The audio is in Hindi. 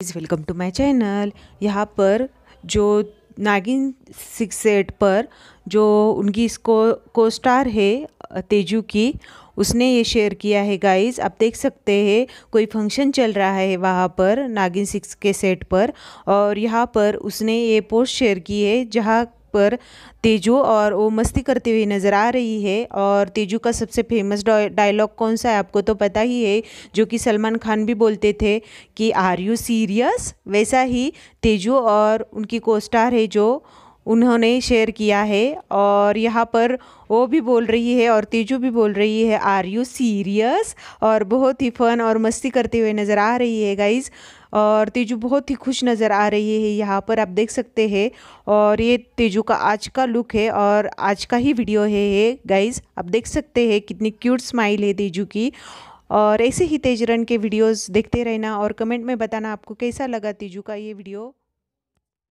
please welcome to my channel यहाँ पर जो नागिन सिक्स एट पर जो उनकी इसको को स्टार है तेजू की उसने ये शेयर किया है गाइस आप देख सकते हैं कोई फंक्शन चल रहा है वहाँ पर नागिन सिक्स के सेट पर और यहाँ पर उसने ये पोस्ट शेयर की है जहाँ पर तेजू और वो मस्ती करती हुई नज़र आ रही है और तेजू का सबसे फेमस डायलॉग कौन सा है आपको तो पता ही है जो कि सलमान खान भी बोलते थे कि आर यू सीरियस वैसा ही तेजू और उनकी कोस्टार है जो उन्होंने शेयर किया है और यहाँ पर वो भी बोल रही है और तेजू भी बोल रही है आर यू सीरियस और बहुत ही फन और मस्ती करते हुए नज़र आ रही है गाइज़ और तेजू बहुत ही खुश नज़र आ रही है यहाँ पर आप देख सकते हैं और ये तेजू का आज का लुक है और आज का ही वीडियो है ये गाइज़ आप देख सकते हैं कितनी क्यूट स्माइल है तेजू की और ऐसे ही तेजरन के वीडियोस देखते रहना और कमेंट में बताना आपको कैसा लगा तेजू का ये वीडियो